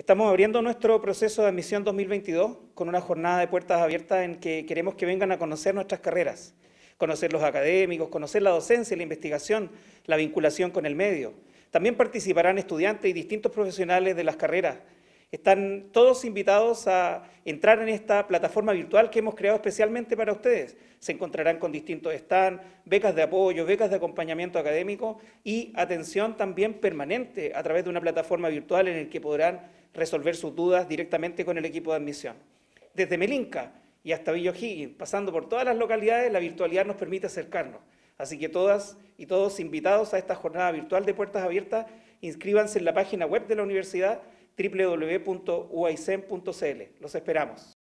Estamos abriendo nuestro proceso de admisión 2022 con una jornada de puertas abiertas en que queremos que vengan a conocer nuestras carreras, conocer los académicos, conocer la docencia, la investigación, la vinculación con el medio. También participarán estudiantes y distintos profesionales de las carreras están todos invitados a entrar en esta plataforma virtual que hemos creado especialmente para ustedes. Se encontrarán con distintos stands, becas de apoyo, becas de acompañamiento académico y atención también permanente a través de una plataforma virtual en la que podrán resolver sus dudas directamente con el equipo de admisión. Desde Melinca y hasta Villojigui, pasando por todas las localidades, la virtualidad nos permite acercarnos. Así que todas y todos invitados a esta jornada virtual de puertas abiertas, inscríbanse en la página web de la universidad www.uaicen.cl. Los esperamos.